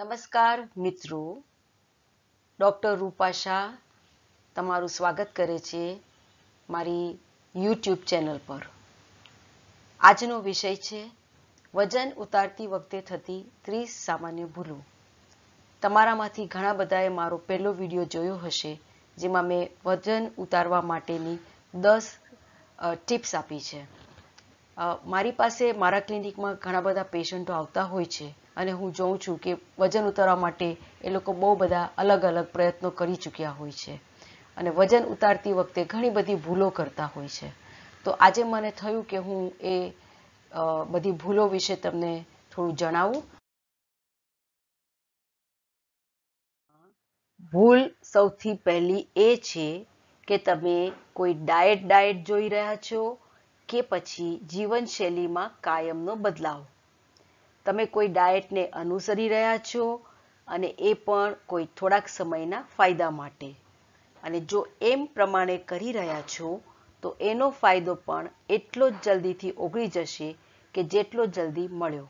નમસ્કાર મિત્રો ડૉક્ટર રૂપા શાહ તમારું સ્વાગત કરે છે મારી યુટ્યુબ ચેનલ પર આજનો વિષય છે વજન ઉતારતી વખતે થતી ત્રીસ સામાન્ય ભૂલો તમારામાંથી ઘણા બધાએ મારો પહેલો વિડીયો જોયો હશે જેમાં મેં વજન ઉતારવા માટેની દસ ટિપ્સ આપી છે મારી પાસે મારા ક્લિનિકમાં ઘણા બધા પેશન્ટો આવતા હોય છે અને હું જોઉં છું કે વજન ઉતારવા માટે એ લોકો બહુ બધા અલગ અલગ પ્રયત્નો કરી ચૂક્યા હોય છે અને વજન ઉતારતી વખતે ઘણી બધી ભૂલો કરતા હોય છે તો આજે મને થયું કે હું એ બધી ભૂલો વિશે તમને થોડું જણાવું ભૂલ સૌથી પહેલી એ છે કે તમે કોઈ ડાયટ ડાયટ જોઈ રહ્યા છો કે પછી જીવનશૈલીમાં કાયમનો બદલાવ તમે કોઈ ડાયટને અનુસરી રહ્યા છો અને એ પણ કોઈ થોડાક સમયના ફાયદા માટે અને જો એમ પ્રમાણે કરી રહ્યા છો તો એનો ફાયદો પણ એટલો જ જલ્દીથી ઓગળી જશે કે જેટલો જલ્દી મળ્યો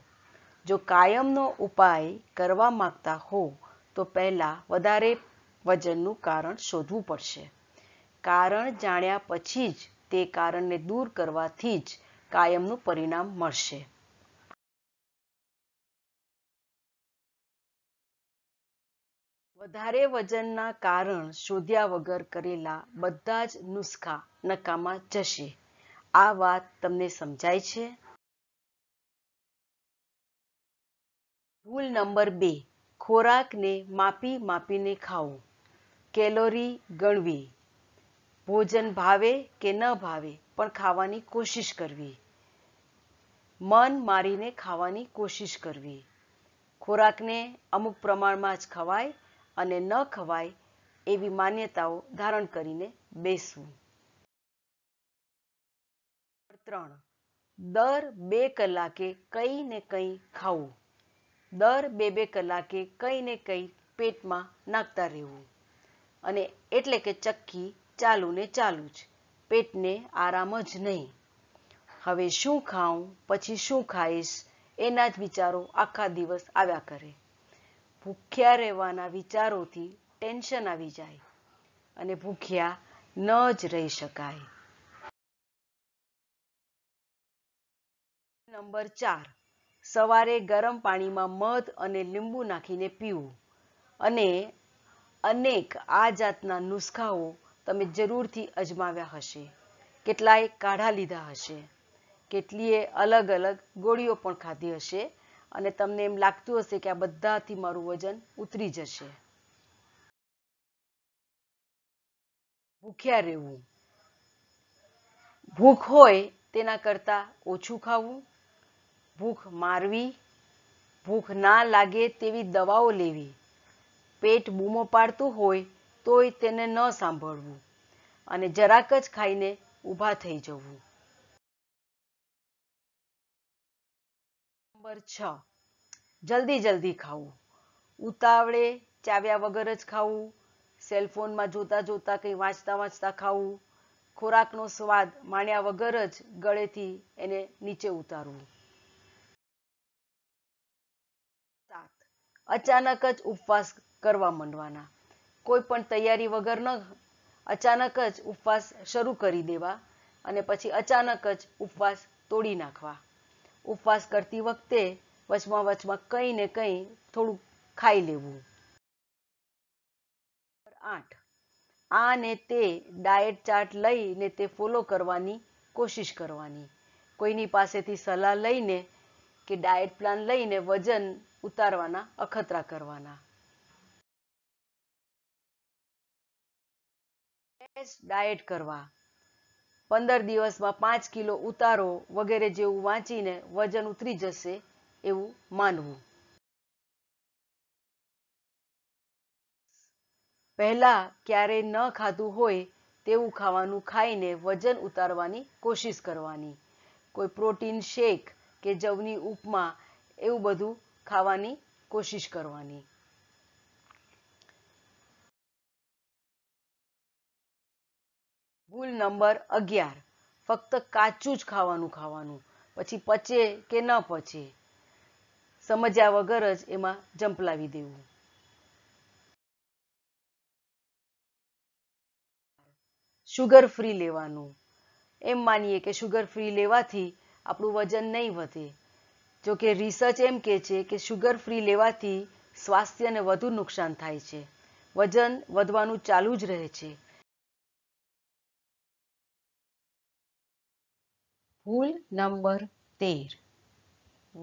જો કાયમનો ઉપાય કરવા માંગતા હો તો પહેલાં વધારે વજનનું કારણ શોધવું પડશે કારણ જાણ્યા પછી જ તે કારણને દૂર કરવાથી જ કાયમનું પરિણામ મળશે વધારે વજનના કારણ શોધ્યા વગર કરેલા બધા જ નુસ્ખા નકામાં જશે આ વાત તમને સમજાય છે ભૂલ નંબર બે ખોરાકને માપી માપીને ખાવો કેલોરી ગણવી ભોજન ભાવે કે ન ભાવે પણ ખાવાની કોશિશ કરવી મન મારીને ખાવાની કોશિશ કરવી ખોરાકને અમુક પ્રમાણમાં જ ખવાય અને ન ખવાય એવી માન્યતાઓ ધારણ કરીને બેસવું ત્રણ દર બે કલાકે કંઈ ને કંઈ ખાવું દર બે બે કલાકે કંઈ ને કંઈ પેટમાં નાખતા રહેવું અને એટલે કે ચક્કી ચાલુ ને ચાલુ જ પેટને આરામ જ નહીં હવે શું ખાઉં પછી શું ખાઈશ એના જ વિચારો આખા દિવસ આવ્યા કરે ભૂખ્યા રહેવાના વિચારોથી ટેન્શન આવી જાય અને ભૂખ્યા ન જ રહી શકાય નંબર ચાર સવારે ગરમ પાણીમાં મધ અને લીંબુ નાખીને પીવું અને અનેક આ જાતના નુસ્ખાઓ તમે જરૂરથી અજમાવ્યા હશે કેટલાય કાઢા લીધા હશે કેટલીએ અલગ અલગ ગોળીઓ પણ ખાધી હશે અને તમને એમ લાગતું હશે કે આ બધાથી મારું વજન ઉતરી જશે ભૂખ્યા રહેવું ભૂખ હોય તેના કરતાં ઓછું ખાવું ભૂખ મારવી ભૂખ ના લાગે તેવી દવાઓ લેવી પેટ બૂમો પાડતું હોય તોય તેને ન સાંભળવું અને જરાક જ ખાઈને ઊભા થઈ જવું નંબર છ જલ્દી જલ્દી ખાવું ઉતાવળે ચાવ્યા વગર જ ખાવું સેલફોનમાં જોતા જોતા કંઈ વાંચતા વાંચતા ખાવું ખોરાકનો સ્વાદ માણ્યા વગર જ ગળેથી એને નીચે ઉતારવું અચાનક જ ઉપવાસ કરવા માંડવાના કોઈ પણ તૈયારી વગર ન અચાનક જ ઉપવાસ શરૂ કરી દેવા અને પછી અચાનક જ ઉપવાસ તોડી નાખવા ઉપવાસ કરતી વખતે વચમાં વચમાં કંઈ ને કંઈ થોડું ખાઈ લેવું આઠ આ ને તે ડાયટ ચાર્ટ લઈને તે ફોલો કરવાની કોશિશ કરવાની કોઈની પાસેથી સલાહ લઈને કે ડાયટ પ્લાન લઈને વજન ઉતારવાના અખતરા કરવાના ડાયટ કરવા પંદર દિવસમાં પાંચ કિલો ઉતારો વગેરે જેવું વાંચીને વજન ઉતરી જશે એવું માનવું પહેલા ક્યારેય ન ખાધું હોય તેવું ખાવાનું ખાઈને વજન ઉતારવાની કોશિશ કરવાની કોઈ પ્રોટીન શેક કે જવની ઉપમા એવું બધું ખાવાની કોશિશ કરવાની ભૂલ નંબર અગિયાર ફક્ત કાચું જ ખાવાનું ખાવાનું પછી પચે કે ન પચે સમજ્યા વગર જ એમાં જંપલાવી દેવું શુગર ફ્રી લેવાનું એમ માનીએ કે શુગર ફ્રી લેવાથી આપણું વજન નહીં વધે જો કે રિસર્ચ એમ કહે છે કે શુગર ફ્રી લેવાથી સ્વાસ્થ્યને વધુ નુકસાન થાય છે વજન વધવાનું ચાલુ જ રહે છે ભૂલ નંબર તેર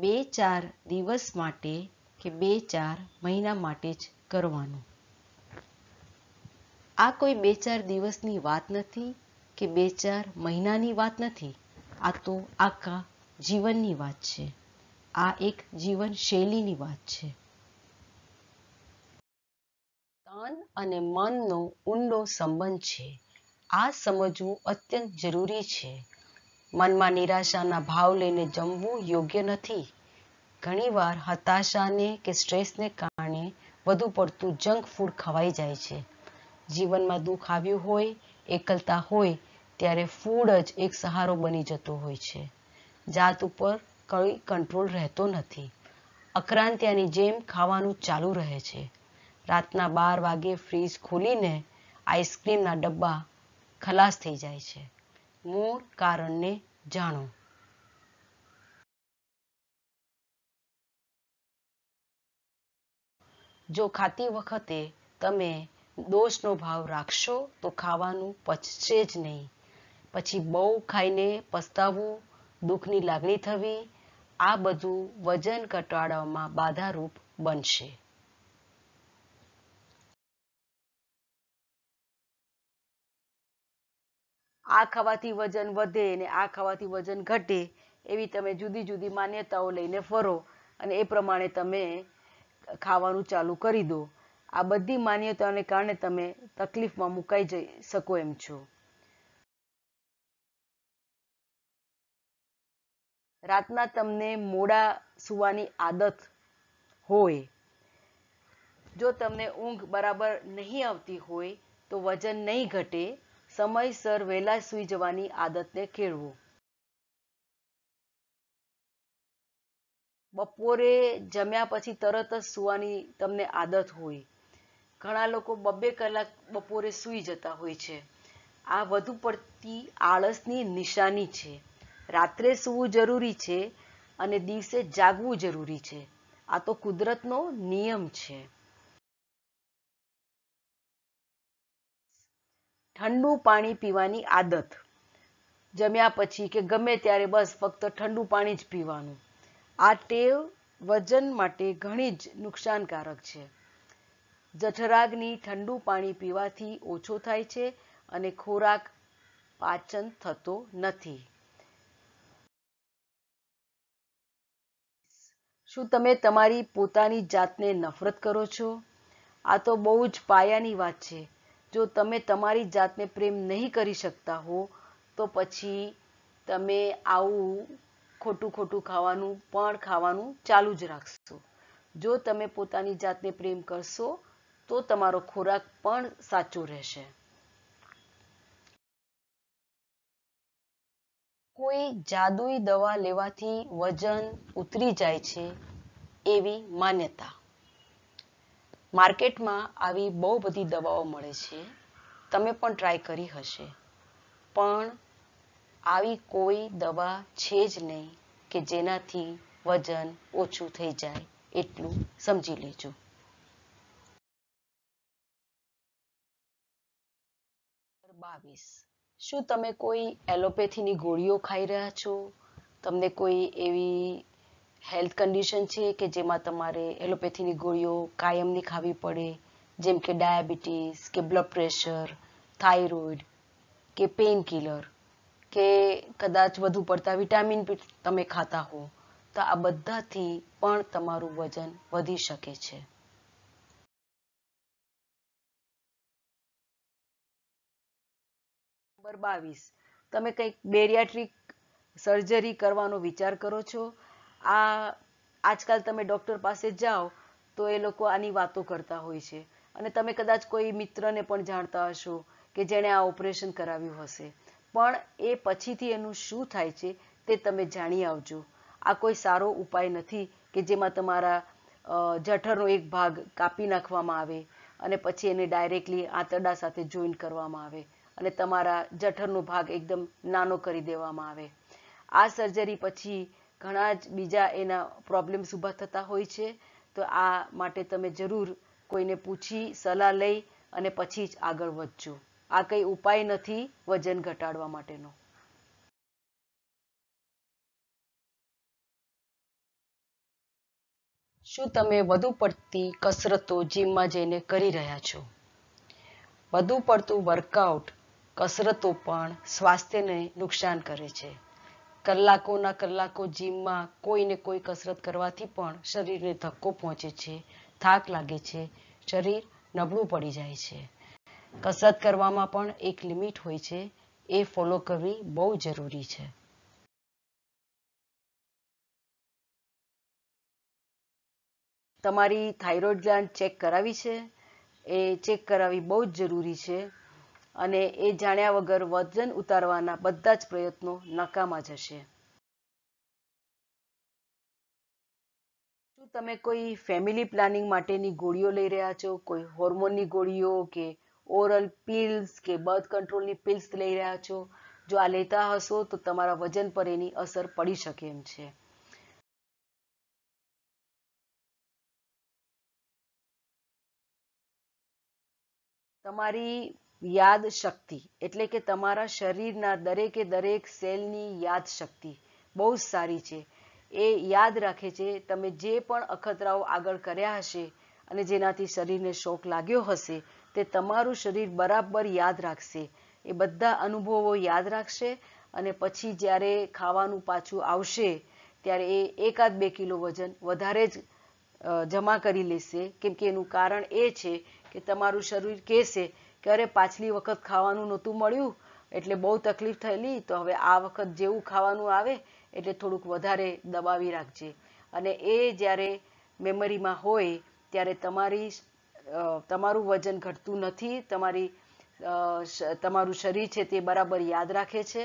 બે ચાર દિવસ માટે કે બે ચાર મહિના માટે જ કરવાનું આ કોઈ બે ચાર દિવસની વાત નથી કે બે ચાર મહિનાની વાત નથી આ તો આખા જીવનની વાત છે આ એક જીવન શૈલીની વાત છે તન અને મનનો ઊંડો સંબંધ છે આ સમજવું અત્યંત જરૂરી છે મનમાં નિરાશાના ભાવ લઈને જમવું યોગ્ય નથી ઘણીવાર હતાશાને કે સ્ટ્રેસને કારણે વધુ પડતું જંક ફૂડ ખવાઈ જાય છે જીવનમાં દુઃખ આવ્યું હોય એકલતા હોય ત્યારે ફૂડ જ એક સહારો બની જતો હોય છે જાત ઉપર કોઈ કંટ્રોલ રહેતો નથી અક્રાંતિયાની જેમ ખાવાનું ચાલુ રહે છે રાતના બાર વાગે ફ્રીજ ખોલીને આઈસ્ક્રીમના ડબ્બા ખલાસ થઈ જાય છે મૂળ કારણને જાણો જો ખાતી વખતે તમે દોષનો ભાવ રાખશો તો ખાવાનું પચશે જ નહીં પછી બહુ ખાઈને પસ્તાવવું દુઃખની લાગણી થવી આ બધું વજન ઘટાડવામાં બાધારૂપ બનશે આ ખાવાથી વજન વધે ને આ ખાવાથી વજન ઘટે એવી તમે જુદી જુદી માન્યતાઓ લઈને ફરો અને એ પ્રમાણે તમે ખાવાનું ચાલુ કરી દો આ બધી માન્યતાઓને કારણે તમે તકલીફમાં મુકાઈ જઈ શકો એમ છો રાતના તમને મોડા સુવાની આદત હોય જો તમને ઊંઘ બરાબર નહીં આવતી હોય તો વજન નહીં ઘટે સમયસર વહેલા સૂઈ જવાની આદતને ખેડવું બપોરે જમ્યા પછી તરત જ સૂવાની તમને આદત હોય ઘણા લોકો બબ્બે કલાક બપોરે સુઈ જતા હોય છે આ વધુ પડતી આળસની નિશાની છે રાત્રે સુવું જરૂરી છે અને દિવસે જાગવું જરૂરી છે આ તો કુદરતનો નિયમ છે ઠંડુ પાણી પીવાની આદત જમ્યા પછી કે ગમે ત્યારે બસ ફક્ત ઠંડુ પાણી જ પીવાનું આ ટેવ વજન માટે ઘણી જ નુકસાનકારક છે જઠરાગની ઠંડુ પાણી પીવાથી ઓછો થાય છે અને ખોરાક પાચન થતો નથી શું તમે તમારી પોતાની જાતને નફરત કરો છો આ તો બહુ જ પાયાની વાત છે જો તમે તમારી જાતને પ્રેમ નહીં કરી શકતા હો તો પછી તમે આવું ખોટું ખોટું ખાવાનું પણ ખાવાનું ચાલુ જ રાખશો જો તમે પોતાની જાતને પ્રેમ કરશો તો તમારો ખોરાક પણ સાચો રહેશે કોઈ જાદુઈ દવા લેવાથી વજન ઉતરી જાય છે એવી માન્યતા માર્કેટમાં આવી બહુ બધી દવાઓ મળે છે તમે પણ ટ્રાય કરી હશે પણ આવી કોઈ દવા છે જ નહીં કે જેનાથી વજન ઓછું થઈ જાય એટલું સમજી લેજો બાવીસ શું તમે કોઈ એલોપેથીની ગોળીઓ ખાઈ રહ્યા છો તમને કોઈ એવી હેલ્થ કન્ડિશન છે કે જેમાં તમારે એલોપેથીની ગોળીઓ કાયમની ખાવી પડે જેમ કે ડાયાબિટીસ કે બ્લડ પ્રેશર થાઇરોઇડ કે પેઇન કિલર કે કદાચ વધુ પડતા વિટામિન તમે ખાતા હો તો આ બધાથી પણ તમારું વજન વધી શકે છે નંબર બાવીસ તમે કંઈક બેરિયાટ્રિક સર્જરી કરવાનો વિચાર કરો છો આ આજકાલ તમે ડૉક્ટર પાસે જાઓ તો એ લોકો આની વાતો કરતા હોય છે અને તમે કદાચ કોઈ મિત્રને પણ જાણતા હશો કે જેણે આ ઓપરેશન કરાવ્યું હશે પણ એ પછીથી એનું શું થાય છે તે તમે જાણી આવજો આ કોઈ સારો ઉપાય નથી કે જેમાં તમારા જઠરનો એક ભાગ કાપી નાખવામાં આવે અને પછી એને ડાયરેક્ટલી આંતરડા સાથે જોઈન કરવામાં આવે અને તમારા જઠરનો ભાગ એકદમ નાનો કરી દેવામાં આવે આ સર્જરી પછી ઘણા જ બીજા એના પ્રોબ્લેમ્સ ઊભા થતા હોય છે તો આ માટે તમે જરૂર કોઈને પૂછી સલાહ લઈ અને પછી જ આગળ વધજો આ કંઈ ઉપાય નથી વજન ઘટાડવા માટેનો શું તમે વધુ પડતી કસરતો જીમમાં જઈને કરી રહ્યા છો વધુ પડતું વર્કઆઉટ કસરતો પણ સ્વાસ્થ્યને નુકસાન કરે છે કલાકોના કલાકો જીમમાં કોઈને કોઈ કસરત કરવાથી પણ શરીરને ધક્કો પહોંચે છે થાક લાગે છે શરીર નબળું પડી જાય છે કસરત કરવામાં પણ એક લિમિટ હોય છે એ ફોલો કરવી બહુ જરૂરી છે તમારી થાઇરોઇડ ગ્લાન્ડ ચેક કરાવી છે એ ચેક કરાવી બહુ જ જરૂરી છે અને એ જાણ્યા વગર વજન ઉતારવાના બધા જ પ્રયત્નો નકામા જશે શું તમે કોઈ ફેમિલી પ્લાનિંગ માટેની ગોળીઓ લઈ રહ્યા છો કોઈ હોર્મોનની ગોળીઓ કે ઓરલ પિલ્સ કે બર્થ કંટ્રોલની પિલ્સ લઈ રહ્યા છો જો આ લેતા હશો તો તમારા વજન પર એની અસર પડી શકે એમ છે તમારી યાદ શક્તિ એટલે કે તમારા શરીરના દરેકે દરેક સેલની યાદ શક્તિ બહુ જ સારી છે એ યાદ રાખે છે તમે જે પણ અખતરાઓ આગળ કર્યા હશે અને જેનાથી શરીરને શોક લાગ્યો હશે તે તમારું શરીર બરાબર યાદ રાખશે એ બધા અનુભવો યાદ રાખશે અને પછી જ્યારે ખાવાનું પાછું આવશે ત્યારે એ એકાદ બે કિલો વજન વધારે જ જમા કરી લેશે કેમ કે એનું કારણ એ છે કે તમારું શરીર કહેશે કે અરે પાછલી વખત ખાવાનું નહોતું મળ્યું એટલે બહુ તકલીફ થયેલી તો હવે આ વખત જેવું ખાવાનું આવે એટલે થોડુંક વધારે દબાવી રાખજે અને એ જ્યારે મેમરીમાં હોય ત્યારે તમારી તમારું વજન ઘટતું નથી તમારી તમારું શરીર છે તે બરાબર યાદ રાખે છે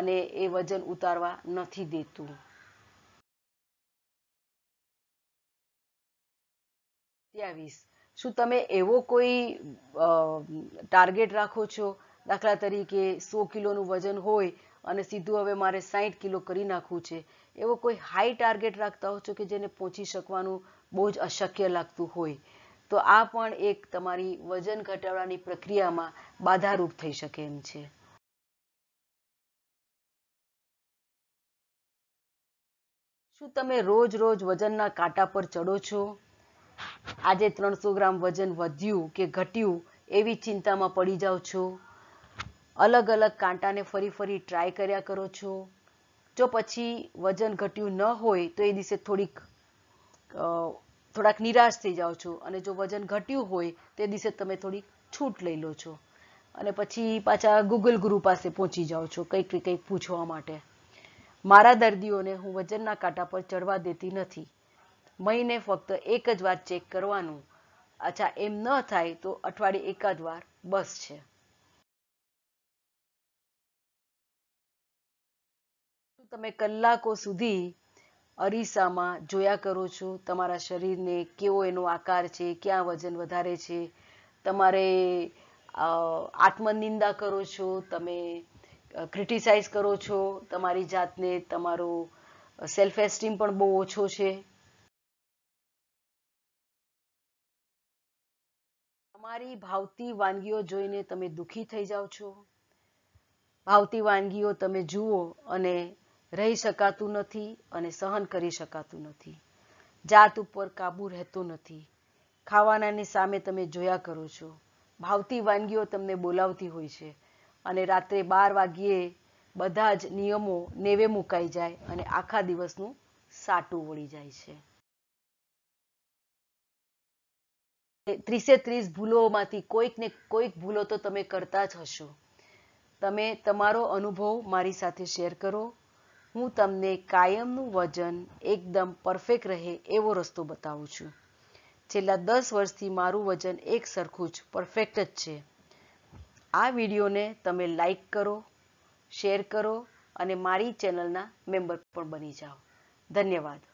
અને એ વજન ઉતારવા નથી દેતું ત્યાવીસ શું તમે એવો કોઈ ટાર્ગેટ રાખો છો દાખલા તરીકે સો કિલોનું વજન હોય અને સીધું હવે મારે સાહીઠ કિલો કરી નાખવું છે એવો કોઈ હાઈ ટાર્ગેટ રાખતા હો છો કે જેને પહોંચી શકવાનું બહુ જ અશક્ય લાગતું હોય તો આ પણ એક તમારી વજન ઘટાડવાની પ્રક્રિયામાં બાધારૂપ થઈ શકે એમ છે શું તમે રોજ રોજ વજનના કાંટા પર ચડો છો આજે ત્રણસો ગ્રામ વજન વધ્યું કે ઘટ્યું એવી ચિંતામાં પડી જાઓ છો અલગ અલગ કાંટાને ફરી ફરી ટ્રાય કર્યા કરો છો જો પછી વજન ઘટ્યું ન હોય તો એ દિવસે થોડીક થોડાક નિરાશ થઈ જાઓ છો અને જો વજન ઘટ્યું હોય તે દિવસે તમે થોડીક છૂટ લઈ લો છો અને પછી પાછા ગૂગલ ગુરુ પાસે પહોંચી જાઓ છો કંઈક કંઈક પૂછવા માટે મારા દર્દીઓને હું વજનના કાંટા પર ચડવા દેતી નથી મહિને ફક્ત એક જ વાર ચેક કરવાનું અચ્છા એમ ન થાય તો અઠવાડિયે એકાદ વાર બસ છે તમે કલાકો સુધી અરીસામાં જોયા કરો છો તમારા શરીરને કેવો એનો આકાર છે ક્યાં વજન વધારે છે તમારે આત્મનિંદા કરો છો તમે ક્રિટિસાઇઝ કરો છો તમારી જાતને તમારો સેલ્ફ એસ્ટીમ પણ બહુ ઓછો છે તમારી ભાવતી વાનગીઓ જોઈને તમે દુઃખી થઈ જાઓ છો ભાવતી વાનગીઓ તમે જુઓ અને રહી શકાતું નથી અને સહન કરી શકાતું નથી જાત ઉપર કાબુ રહેતો નથી ખાવાનાની સામે તમે જોયા કરો છો ભાવતી વાનગીઓ તમને બોલાવતી હોય છે અને રાત્રે બાર વાગ્યે બધા જ નિયમો નેવે મુકાઈ જાય અને આખા દિવસનું સાટું વળી જાય છે ત્રીસે ત્રીસ ભૂલોમાંથી કોઈક ને કોઈક ભૂલો તો તમે કરતા જ હશો તમે તમારો અનુભવ મારી સાથે શેર કરો હું તમને કાયમનું વજન એકદમ પરફેક્ટ રહે એવો રસ્તો બતાવું છું છેલ્લા દસ વર્ષથી મારું વજન એક સરખું જ પરફેક્ટ જ છે આ વિડીયોને તમે લાઈક કરો શેર કરો અને મારી ચેનલના મેમ્બર પણ બની જાઓ ધન્યવાદ